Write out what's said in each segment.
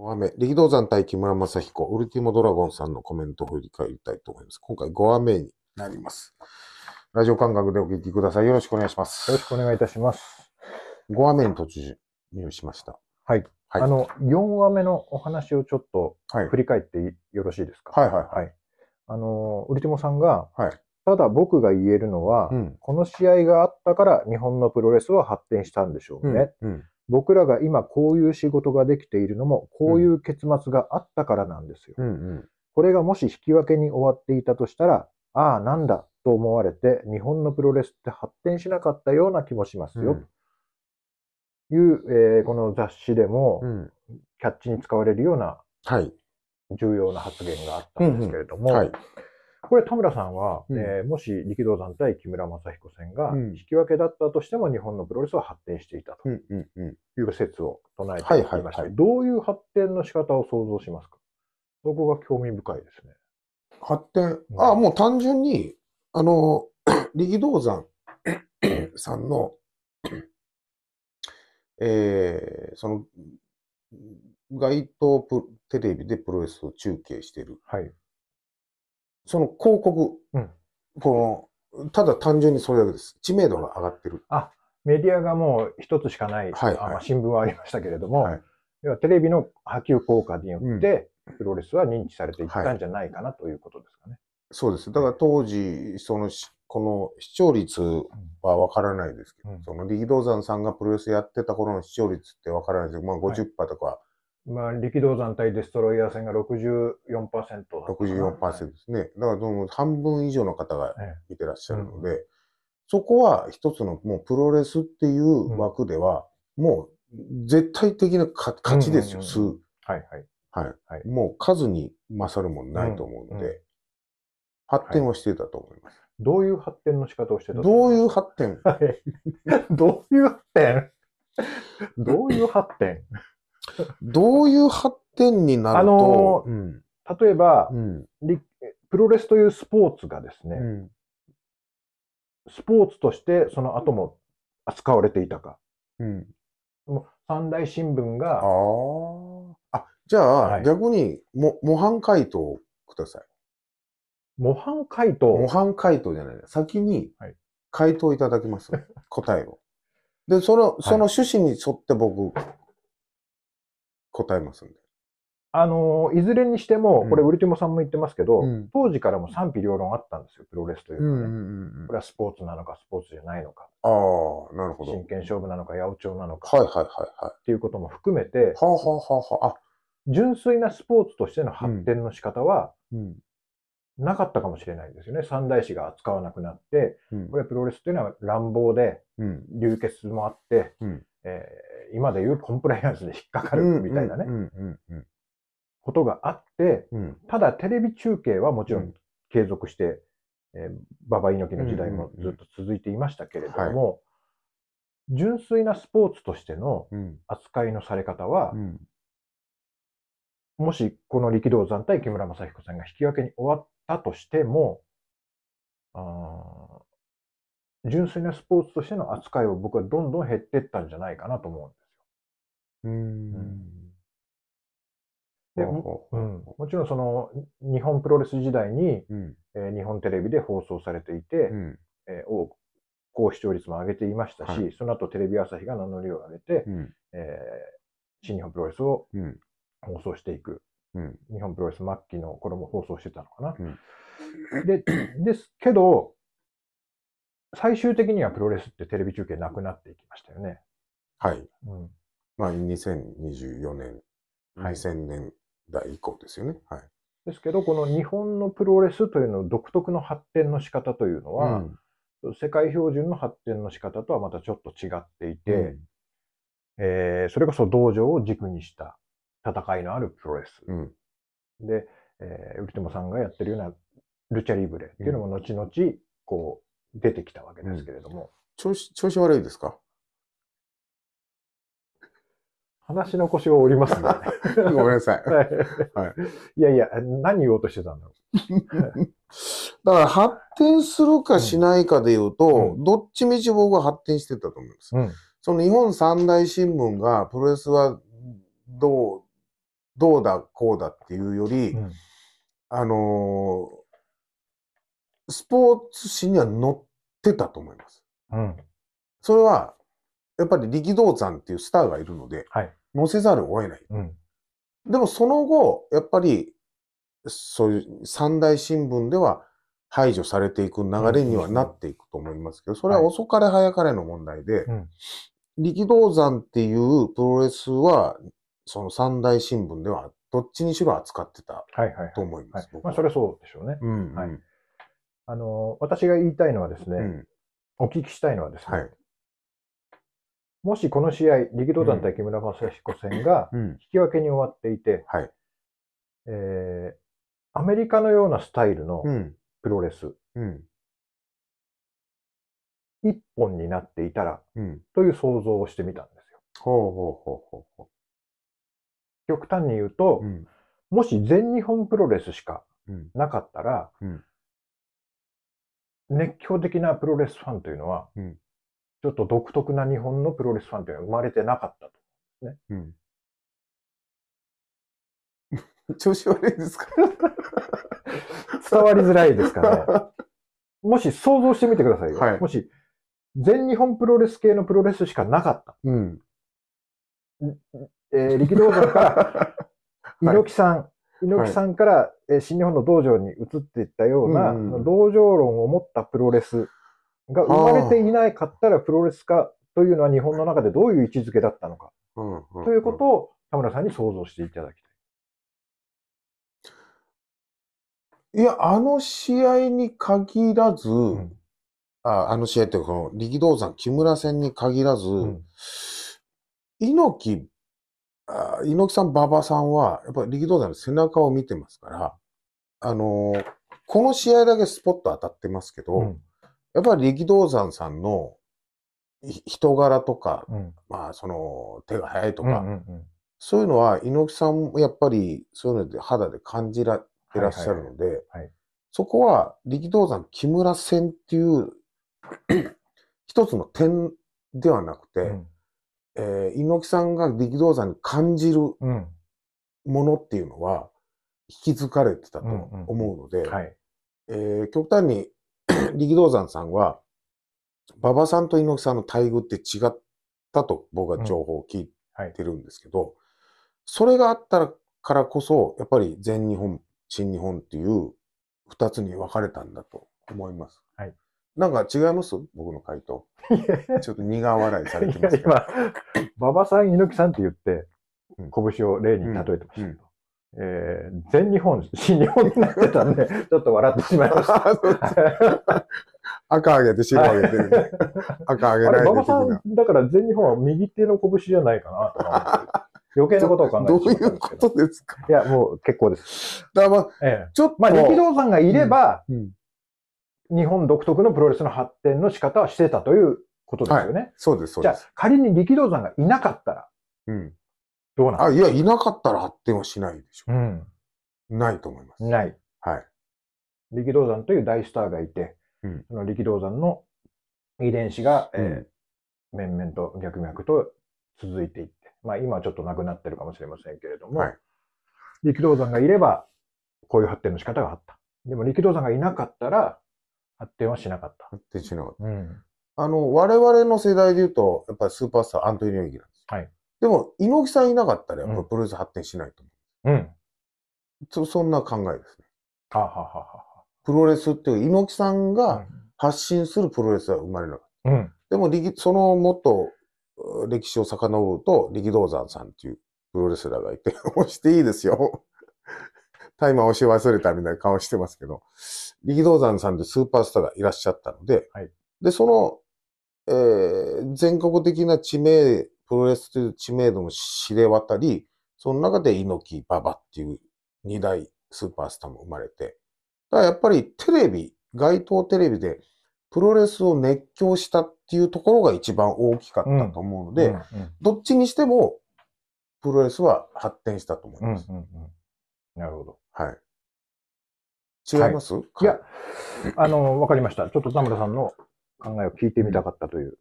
5話目、力道山対木村正彦、ウルティモドラゴンさんのコメントを振り返りたいと思います。今回5話目になります。ラジオ感覚でお聞きください。よろしくお願いします。よろしくお願いいたします。5話目に突入しました。はい。はい、あの、4話目のお話をちょっと振り返って、よろしいですかはいはいはい。あの、ウルティモさんが、はい、ただ僕が言えるのは、うん、この試合があったから日本のプロレスは発展したんでしょうね。うん、うん僕らが今こういう仕事ができているのも、こういう結末があったからなんですよ。うんうん、これがもし引き分けに終わっていたとしたら、ああ、なんだと思われて、日本のプロレスって発展しなかったような気もしますよ。うん、いう、えー、この雑誌でも、キャッチに使われるような、重要な発言があったんですけれども、うんうんはいこれ田村さんは、うん、えー、もし力道山対木村正彦戦が引き分けだったとしても、日本のプロレスは発展していたという説を唱えていました、はいはいはい、どういう発展の仕方を想像しますかそこが興味深いですね。発展、ああ、もう単純に、あの、力道山 さんの、えー、その、街頭テレビでプロレスを中継してる。はいその広告、うん、この、ただ単純にそれだけです。知名度が上がってる。あ、メディアがもう一つしかない、はい、はい、まあ、新聞はありましたけれども、はい、要はテレビの波及効果によって、プロレスは認知されていったんじゃないかな、ということですかね。そうです。だから当時、その、この視聴率はわからないですけど、うん、その力道山さんがプロレスやってた頃の視聴率ってわからないですけど、まあ50%とかまあ、力道山対デストロイヤー戦が64%だった、ね。64%ですね。だからその半分以上の方が見てらっしゃるので、ええうん、そこは一つのもうプロレスっていう枠では、もう絶対的な勝ちですよ、数、うん。はいはい。はい。はい、もう数に勝るもんないと思うので、発展をしてたと思います。はい、どういう発展の仕方をしてたどういう発展どういう発展どういう発展どういう発展になると、あのーうん、例えば、うん、プロレスというスポーツがですね、うん、スポーツとしてその後も扱われていたか。うん、三大新聞が。ああ。じゃあ、はい、逆にも、模範回答をください。模範回答模範回答じゃない。先に回答いただきます。はい、答えを。で、その、その趣旨に沿って僕、答えますんで。あの、いずれにしても、これ、ウルティモさんも言ってますけど、うん、当時からも賛否両論あったんですよ、プロレスというのはね、うんうんうん。これはスポーツなのか、スポーツじゃないのか。ああ、なるほど。真剣勝負なのか、八百長なのか。はいはいはいはい。っていうことも含めて、はあ、はあははあ、純粋なスポーツとしての発展の仕方は、なかったかもしれないんですよね。三大師が扱わなくなって、これプロレスというのは乱暴で、流血もあって、うんえー、今で言うコンプライアンスで引っかかるみたいなね、ことがあって、うん、ただテレビ中継はもちろん継続して、馬場猪木の時代もずっと続いていましたけれども、純粋なスポーツとしての扱いのされ方は、うん、もしこの力道山対木村正彦さんが引き分けに終わったとしても、あ純粋なスポーツとしての扱いを僕はどんどん減ってったんじゃないかなと思うんですよ。うんで、もうん、もちろんその日本プロレス時代に、うん、えー、日本テレビで放送されていて、うん、えー、多高視聴率も上げていましたし、はい、その後テレビ朝日が名乗りを上げて、うん、えー、新日本プロレスを放送していく、うん、日本プロレス末期の頃も放送してたのかな。うん、でですけど、最終的にはプロレスってテレビ中継なくなっていきましたよね。はい。うん、まあ、2024年、2000年代以降ですよね。はい。ですけど、この日本のプロレスというの独特の発展の仕方というのは、うん、世界標準の発展の仕方とはまたちょっと違っていて、うん、えー、それこそ道場を軸にした戦いのあるプロレス。うん、で、えー、ウルティモさんがやってるようなルチャリブレっていうのも後々、こう、出てきたわけですけれども。調子、調子悪いですか話の腰を折りますね。ごめんなさい。はい。はい、いやいや、何言おうとしてたんだろう。だから発展するかしないかで言うと、うん、どっちみち僕は発展してたと思うんです。うん、その日本三大新聞がプロレスはどう、どうだ、こうだっていうより、うん、あのスポーツ紙には載ってたと思います。うん。それは、やっぱり力道山っていうスターがいるので、はい、載せざるを得ない。うん。でもその後、やっぱり、そういう三大新聞では排除されていく流れにはなっていくと思いますけど、それは遅かれ早かれの問題で、はい、力道山っていうプロレスは、その三大新聞ではどっちにしろ扱ってたと思います。まあ、それはそうでしょうね。うん、うん、はい。あの、私が言いたいのはですね、うん、お聞きしたいのはですね、はい、もしこの試合、力道団対木村正彦戦が引き分けに終わっていて、はい、えー、アメリカのようなスタイルのプロレス、一本になっていたら、という想像をしてみたんですよ。ほうほうほうほうほう。極端に言うと、うん、もし全日本プロレスしかなかったら、うん、熱狂的なプロレスファンというのは、うん、ちょっと独特な日本のプロレスファンというのは生まれてなかったと。ね。うん、調子悪いですか 伝わりづらいですからね。もし想像してみてくださいよ。はい、もし、全日本プロレス系のプロレスしかなかった。うん。えー、力道山から、猪木さん、猪木さんから、はい、新日本の道場に移っていったような、うんうん、道場論を持ったプロレスが生まれていないかったらプロレスかというのは日本の中でどういう位置づけだったのか、うんうんうん、ということを田村さんに想像していただきたい。いや、あの試合に限らず、うん、ああの試合っていうか、この力道山、木村戦に限らず、うん、猪木あ猪木さん、馬場さんは、やっぱり力道山の背中を見てますから、あのー、この試合だけスポット当たってますけど、うん、やっぱり力道山さんの人柄とか、うん、まあ、その、手が速いとか、うんうんうん、そういうのは、猪木さんもやっぱり、そういうので肌で感じらってらっしゃるので、はいはいはい、そこは、力道山木村戦っていう 一つの点ではなくて、うえー、猪木さんが力道山に感じるものっていうのは、引き継がれてたと思うので、極端に 力道山さんは、馬場さんと猪木さんの待遇って違ったと僕は情報を聞いてるんですけど、うんはい、それがあったからこそ、やっぱり全日本、新日本っていう二つに分かれたんだと思います。なんか違います僕の回答。ちょっと苦笑いされてますけど。今、馬場さん、猪木さんって言って、拳を例に例えてましたけど、うんうん、えー、全日本、新日本になってたんで、ちょっと笑ってしまいました。赤上げて白上げてる、ね。赤上げないで。馬場さん、だから全日本は右手の拳じゃないかなと余計なことを考えてどういうことですかいや、もう結構です。だからまあ、ええ、ちょっと。まあ、力道さんがいれば、うん、日本独特のプロレスの発展の仕方はしてたということですよね。はい、そうです、そうです。じゃあ、仮に力道山がいなかったら、うん。どうなんあ、いや、いなかったら発展はしないでしょう。うん。ないと思います。ない。はい。力道山という大スターがいて、うん、その力道山の遺伝子が、うん、え面々と脈々と続いていって、まあ今はちょっとなくなってるかもしれませんけれども、はい、力道山がいれば、こういう発展の仕方があった。でも力道山がいなかったら、発展はしなかった。発展しなかった。うん、あの、我々の世代で言うと、やっぱりスーパースター、アントニオ猪木なんですはい。でも、猪木さんいなかったら、やっぱりプロレス発展しないと思う。うん。そそんな考えですね。はははは。プロレスっていう、猪木さんが発信するプロレスは生まれなかった。うん。でも、そのもっと歴史を遡ると、力道山さんっていうプロレスラーがいて、押していいですよ。タイマー押し忘れたみたいな顔してますけど、力道山さんってスーパースターがいらっしゃったので、はい、で、その、えー、全国的な知名、プロレスという知名度も知れ渡り、その中で猪木、馬場っていう二大スーパースターも生まれて、だからやっぱりテレビ、街頭テレビでプロレスを熱狂したっていうところが一番大きかったと思うので、うんうんうん、どっちにしてもプロレスは発展したと思います。うんうんうん、なるほど。はい。違います、はい、いや、あの、わかりました。ちょっと田村さんの考えを聞いてみたかったという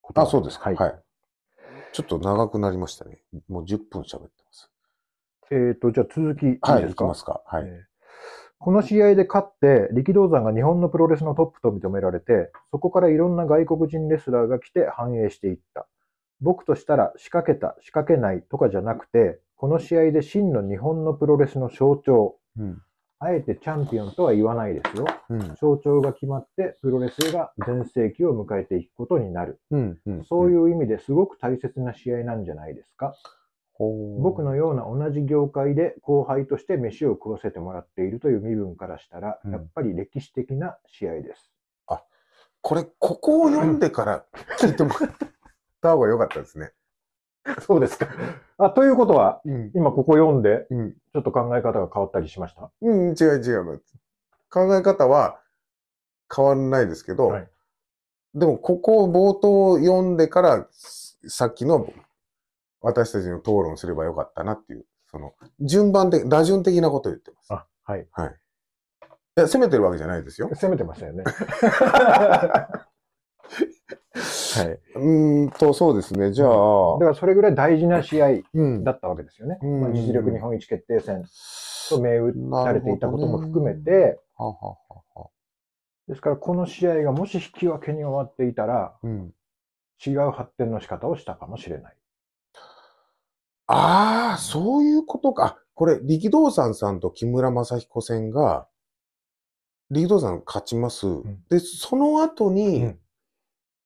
こと、うん、あ、そうですか、はい。はい。ちょっと長くなりましたね。もう10分喋ってます。えっ、ー、と、じゃあ続きいいですか、はい、いきますか。はい。えーこの試合で勝って、力道山が日本のプロレスのトップと認められて、そこからいろんな外国人レスラーが来て繁栄していった。僕としたら仕掛けた、仕掛けないとかじゃなくて、この試合で真の日本のプロレスの象徴、うん、あえてチャンピオンとは言わないですよ、うん、象徴が決まってプロレスが全盛期を迎えていくことになる、うんうん、そういう意味ですごく大切な試合なんじゃないですか。僕のような同じ業界で後輩として飯を食わせてもらっているという身分からしたら、うん、やっぱり歴史的な試合です。あこれ、ここを読んでから聞いてもらった方が良かったですね。そうですか。あ、ということは、うん、今ここ読んで、うん、ちょっと考え方が変わったりしましたうん、違う違う。考え方は変わらないですけど、はい、でもここを冒頭読んでから、さっきの私たちの討論すればよかったなっていう、その、順番的、打順的なことを言ってます。あ、はい。はい。いや、攻めてるわけじゃないですよ。攻めてましたよね。はい。うんと、そうですね。じゃあ。だからそれぐらい大事な試合だったわけですよね。うんまあ、実力日本一決定戦と銘打たれていたことも含めて、ねははは、ですからこの試合がもし引き分けに終わっていたら、うん、違う発展の仕方をしたかもしれない。ああ、そういうことか。これ、力道山さんと木村正彦戦が、力道山勝ちます。うん、で、その後に、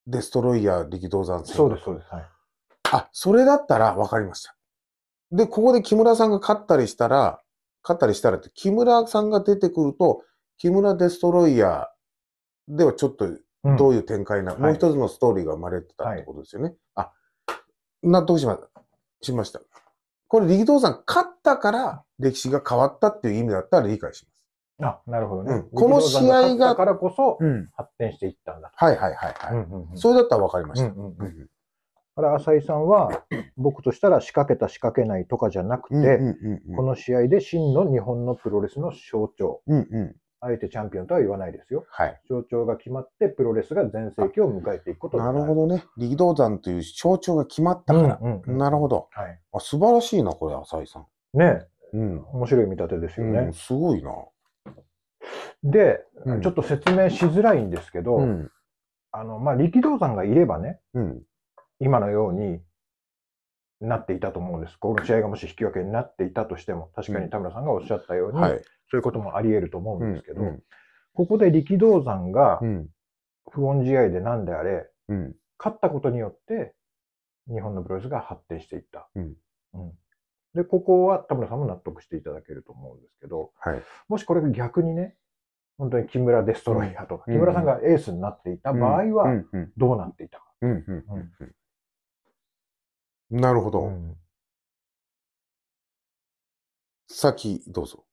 デストロイヤー力道山戦。そうです、そうです。はい。あ、それだったら分かりました。で、ここで木村さんが勝ったりしたら、勝ったりしたらって、木村さんが出てくると、木村デストロイヤーではちょっとどういう展開な、うん、もう一つのストーリーが生まれてたってことですよね。はい、あ、納得しましました。これ力道山勝ったから歴史が変わったっていう意味だったら理解します。あ、なるほどね。うん、この試合が。だからこそ、発展していったんだ、うん、はいはいはいはい、うんうんうん。それだったらわかりました。うんうんうん、だから浅井さんは、僕としたら仕掛けた仕掛けないとかじゃなくて、この試合で真の日本のプロレスの象徴、うんうんあえてチャンピオンとは言わないですよ。はい。象徴が決まって、プロレスが全盛期を迎えていくことになる。なるほどね。力道山という象徴が決まったから。うんうんうん、なるほど。はい。あ、素晴らしいな、これ、浅井さん。ねうん。面白い見立てですよね。うん、すごいな。で、うん、ちょっと説明しづらいんですけど、うん、あの、まあ、力道山がいればね、うん、今のようになっていたと思うんです。この試合がもし引き分けになっていたとしても、確かに田村さんがおっしゃったように、はい、そういうこともあり得ると思うんですけど、ここで力道山が不穏試合で何であれ、勝ったことによって、日本のプロレスが発展していった。うんで、ここは田村さんも納得していただけると思うんですけど、はい、もしこれが逆にね、本当に木村デストロイヤーとか、木村さんがエースになっていた場合は、どうなっていたか。なるほど。先、どうぞ。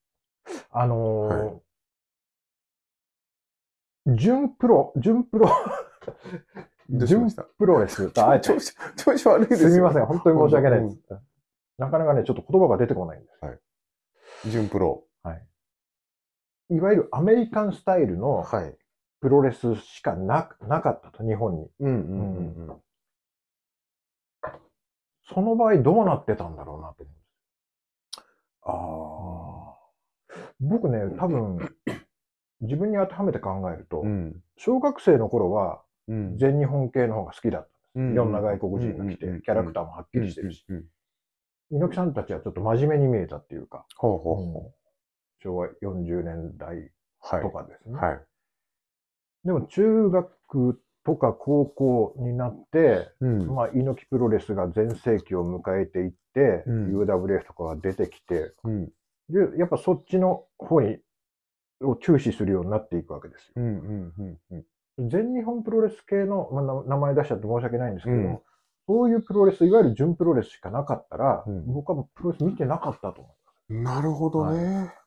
あのーはい、純プロ、純プロ純プロです。とあ調子、調子悪いです。すみません。本当に申し訳ないです。なかなかね、ちょっと言葉が出てこないんです。はい。純プロ。いわゆるアメリカンスタイルのプロレスしかななかったと、日本に。その場合どうなってたんだろうなって。ああ、僕ね、多分、自分に当てはめて考えると、うん、小学生の頃は全日本系の方が好きだった、うん。いろんな外国人が来て、キャラクターもはっきりしてるし。猪木さんたちはちょっと真面目に見えたっていうか。ほうほうほう昭和40年代とかですね。はい。はい、でも中学とか高校になって、うん、まあ、猪木プロレスが全盛期を迎えていって、うん、UWF とかが出てきて、うん、で、やっぱそっちの方に、を注視するようになっていくわけですよ。うんうんうんうん、全日本プロレス系の、まあ、名前出しちゃって申し訳ないんですけど、うんそういうプロレス、いわゆる準プロレスしかなかったら、うん、僕はプロレス見てなかったと思います。なるほどね。はい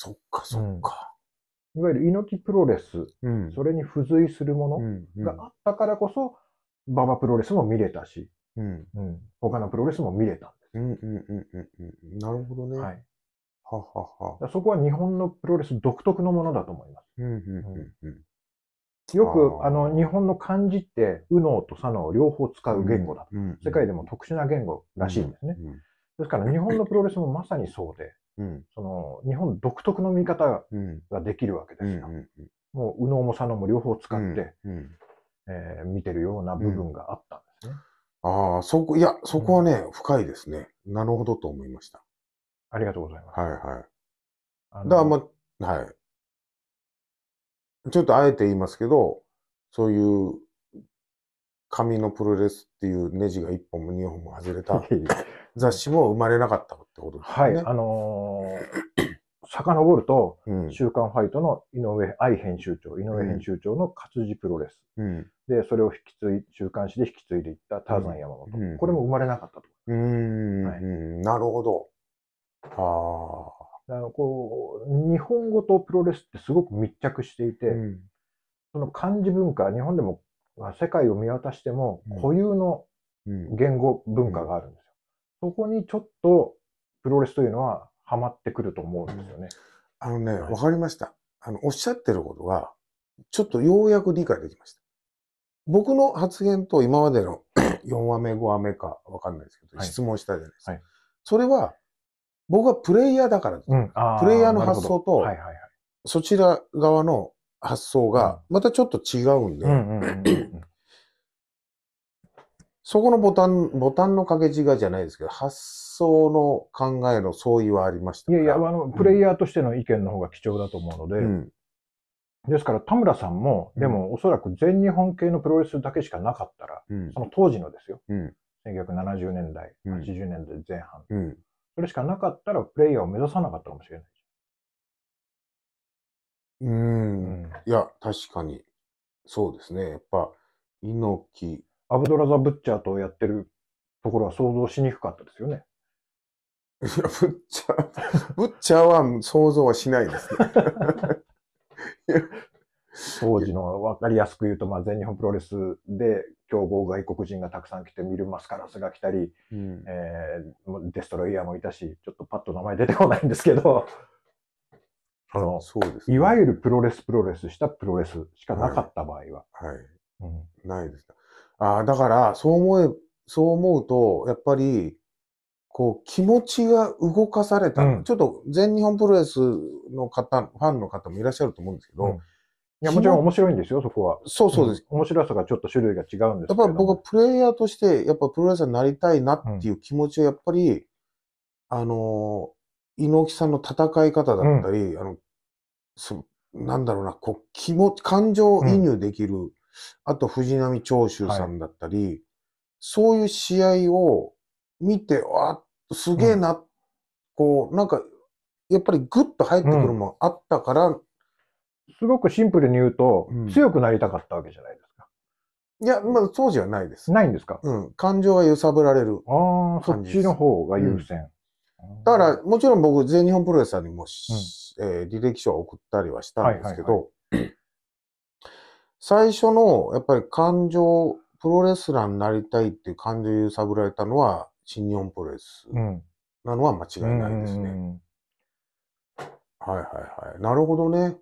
そっか、そっか。いわゆる猪木プロレス、うん、それに付随するものがあったからこそ、馬、う、場、んプロレスも見れたし、うんうん、他のプロレスも見れたんです。うんうんうんうん、なるほどね。はい、はははそこは日本のプロレス独特のものだと思います。うんよくあの日本の漢字って、右脳と左脳両方使う言語だと、うんうんうん、世界でも特殊な言語らしいんですね、うんうん。ですから日本のプロレスもまさにそうで、うん、その日本独特の見方ができるわけですよ。うんうん、もう右脳も左脳も両方使って、えー、見てるような部分があったんですね。ああ、そこ、いや、そこはね、深いですね。なるほどと思いました。ありがとうございます。はいはい。だからま、はい。ちょっとあえて言いますけど、そういう紙のプロレスっていうネジが1本も2本も外れた雑誌も生まれなかったってことですね。はい。あのー、遡ると、うん、週刊ファイトの井上愛編集長、井上編集長の活字プロレス。うん、で、それを引き継い、週刊誌で引き継いでいったターザン山本。うん、これも生まれなかったと。うん、はい、なるほど。ああ。だからこう、日本語とプロレスってすごく密着していて、その漢字文化、日本でも世界を見渡しても固有の言語文化があるんですよ。そこにちょっとプロレスというのはハマってくると思うんですよね。あのね、わ、はい、かりました。あの、おっしゃってることが、ちょっとようやく理解できました。僕の発言と今までの4 話目、5話目かわかんないですけど、はい、質問したじゃないですか。はい、それは、僕はプレイヤーだから、うん、プレイヤーの発想と、はいはいはい、そちら側の発想がまたちょっと違うんで、そこのボタン、ボタンの掛け違いじゃないですけど、発想の考えの相違はありましたいやいや、あの、プレイヤーとしての意見の方が貴重だと思うので、うん、ですから田村さんも、でもおそらく全日本系のプロレスだけしかなかったら、うん、その当時のですよ、うん、1970年代、80年代前半、うん、それしかなかったらプレイヤーを目指さなかったかもしれない。うん、いや、確かに、そうですね。やっぱ、猪木アブドラザ・ブッチャーとやってるところは想像しにくかったですよね。いや、ブッチャー、ブッチャーは想像はしないですね。当時の分かりやすく言うと、まあ、全日本プロレスで強豪外国人がたくさん来て、ミル・マスカラスが来たり、うん、えー、デストロイヤーもいたし、ちょっとパッと名前出てこないんですけど、あの、そうです、ね、いわゆるプロレスプロレスしたプロレスしかなかった場合は。はい。はい、うん、ないですね。ああ、だから、そう思え、そう思うと、やっぱり、こう、気持ちが動かされた、うんちょっと全日本プロレスの方、ファンの方もいらっしゃると思うんですけど、うんいや、もちろん面白いんですよ、そこは。そうそうです。面白さがちょっと種類が違うんですけやっぱり僕はプレイヤーとして、やっぱプロレスになりたいなっていう気持ちは、やっぱり、あのー、猪木さんの戦い方だったり、あの、そなんだろうな、こう、気持ち、感情移入できるあと藤波長州さんだったり、はい、そういう試合を見て、あすげえな、うん、こう、なんか、やっぱりグッと入ってくるもんあったから、うん、すごくシンプルに言うと、うん、強くなりたかったわけじゃないですか。いや、まあ、そうじゃないです。ないんですかうん。感情が揺さぶられる。ああ、そっちの方が優先。だから、もちろん僕、全日本プロレスさんにも、えー、履歴書を送ったりはしたんですけど、はいはいはい最初の、やっぱり感情、プロレスラーになりたいっていう感情揺さぶられたのは、新日本プロレスなのは間違いないですね。はいはいはい。なるほどね。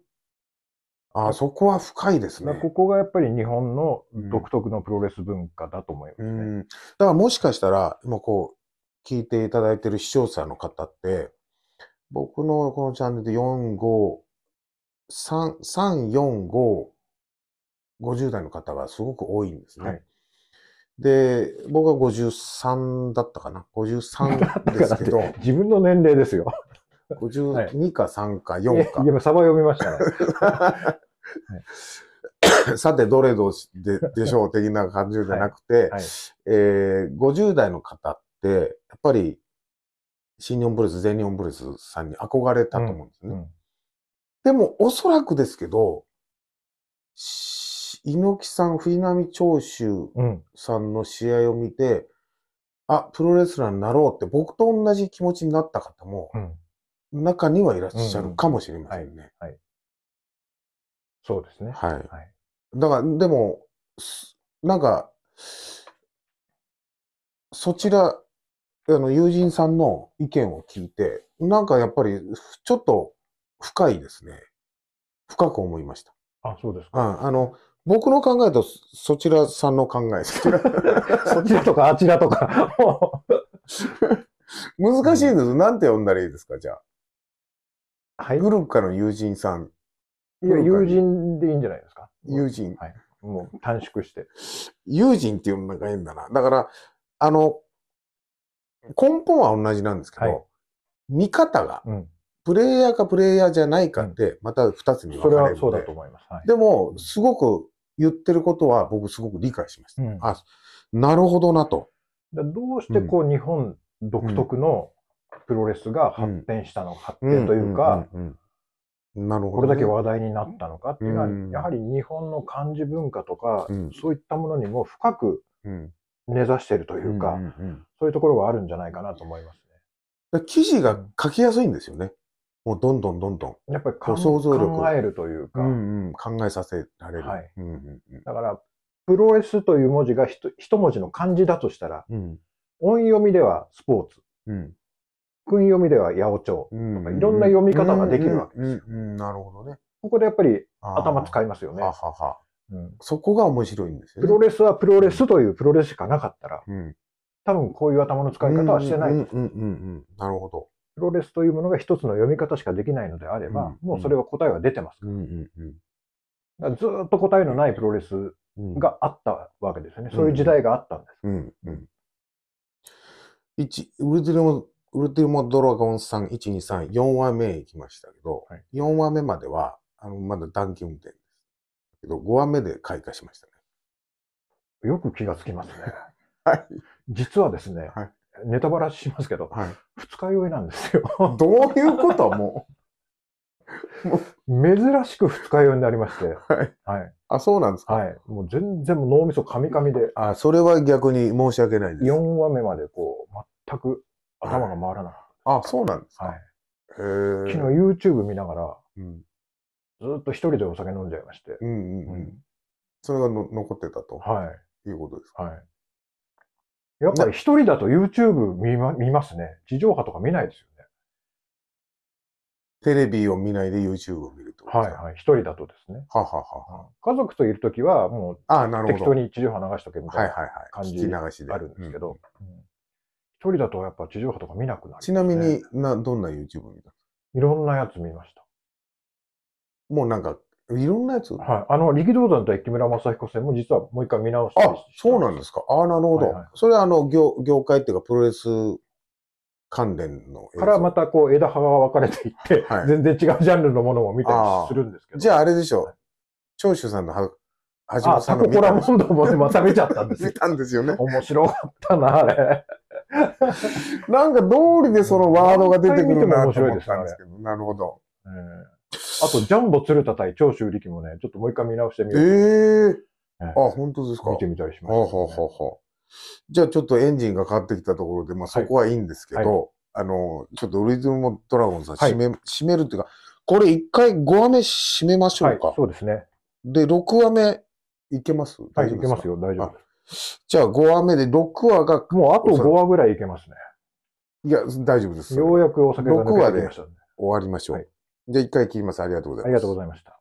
あそこは深いですね。ここがやっぱり日本の独特のプロレス文化だと思いますね。うん、だからもしかしたら、今こう、聞いていただいている視聴者の方って、僕のこのチャンネルで4、5、3、3、4、5、50代の方がすごく多いんですね。はい、で、僕は53だったかな。53ですけど。自分の年齢ですよ。52か3か4か。はい、や、サバ読みましたね。さて、どれどででしょう的な感じじゃなくて、50代の方って、やっぱり、新日本プレス、全日本プレスさんに憧れたと思うんですね。うんうん、でも、おそらくですけど、猪木さん、藤波長州さんの試合を見て、うん、あ、プロレスラーになろうって僕と同じ気持ちになった方も、中にはいらっしゃるかもしれませんね。はい。そうですね。はい。はい、だから、でも、なんか、そちら、あの、友人さんの意見を聞いて、なんかやっぱり、ちょっと深いですね。深く思いました。あ、そうですか。うん。あの、僕の考えと、そちらさんの考えですけど。そちらとかあちらとか。難しいです。うん、なんて呼んだらいいですか、じゃあ。はい。グループからの友人さん。いや、友人でいいんじゃないですか。友人。はい。もう短縮して。友人っていうのが変だな。だから、あの、根本は同じなんですけど、はい、見方が、うん、プレイヤーかプレイヤーじゃないかって、また二つに分かれる、うん、それはそうだと思います。はい、でも、すごく言ってることは僕すごく理解しました。うん、あ、なるほどなと。どうしてこう日本独特のプロレスが発展したのか、うん、発展というか、これだけ話題になったのかっていうのは、うん、やはり日本の漢字文化とか、うん、そういったものにも深く根ざしているというか、そういうところがあるんじゃないかなと思いますね。記事が書きやすいんですよね。もうどんどんどんどん。やっぱり想像力考えるというか。うんうん、考えさせられる。はい。うんうんうん、だから、プロレスという文字が一文字の漢字だとしたら、うん、音読みではスポーツ、うん、訓読みでは八百長とか、うんうん、いろんな読み方ができるわけですよ。うんうんうん、なるほどね。ここでやっぱり頭使いますよね。ははうん、そこが面白いんですよね。プロレスはプロレスというプロレスしかなかったら、多分こういう頭の使い方はしてない、うんうんうんうん。なるほど。プロレスというものが一つの読み方しかできないのであれば、うんうん、もうそれは答えは出てますから。うんうんうん、ずっと答えのないプロレスがあったわけですよね。そういう時代があったんです。うんうん、ウルティモ、ウルティモドラゴンさん、1、2、3、4話目行きましたけど、はい、4話目までは、あのまだ短期運転です。けど、5話目で開花しましたね。よく気がつきますね。はい。実はですね、はい、ネタバラしますけど、はい、二日酔いなんですよ。どういうこともう。もう珍しく二日酔いになりまして。はい。はい。あ、そうなんですかはい。もう全然脳みそカミカミで。あ、それは逆に申し訳ないです。4話目までこう、全く頭が回らなかはい、あ、そうなんですかはい。昨日 YouTube 見ながら、うん、ずっと一人でお酒飲んじゃいまして。うんうんうん。うん、それがの残ってたと。はい。いうことですかはい。やっぱり一人だと YouTube 見ま見ますね。地上波とか見ないですよね。テレビを見ないで YouTube を見ると。はいはい。一人だとですね。はははは。家族といるときは、もう、あなるほど。適当に地上波流しとけみたいな感じあるんですけど、一、人だとやっぱ地上波とか見なくなる、ね、ちなみにな、どんな YouTube 見たいろんなやつ見ました。もうなんかいろんなやつはい。あの、力道山と木村正彦戦も実はもう一回見直してあ、そうなんですか。ああ、なるほど。はいはい、それはあの業、業界っていうか、プロレス関連の。からまたこう、枝葉が分かれていって、はい、全然違うジャンルのものを見たりするんですけど。じゃああれでしょう。はい、長州さんのは、はじめさんの見た。タココラ問題もまた見ちゃったんですよ。見たんですよね。面白かったな、あれ。なんか通りでそのワードが出てくるなと思ったんですけど、なるほど。えーあと、ジャンボ鶴田対長州力もね、ちょっともう一回見直してみよう。ええー、あ、本当ですか。見てみたりします、ね。はあ、はあはあ、じゃあちょっとエンジンが変わってきたところで、まあそこはいいんですけど、はいはい、あの、ちょっとリズムドラゴンさん締め、はい、締めるっていうか、これ一回5話目締めましょうか。そうですね。で、6話目いけますはい、いけますよ。大丈夫です。じゃあ5話目で6話が。もうあと5話ぐらいいけますね。いや、大丈夫です、ようやくお酒が抜ましたね。終わりましょう。はいじゃあ一回切ります。ありがとうございます。ありがとうございました。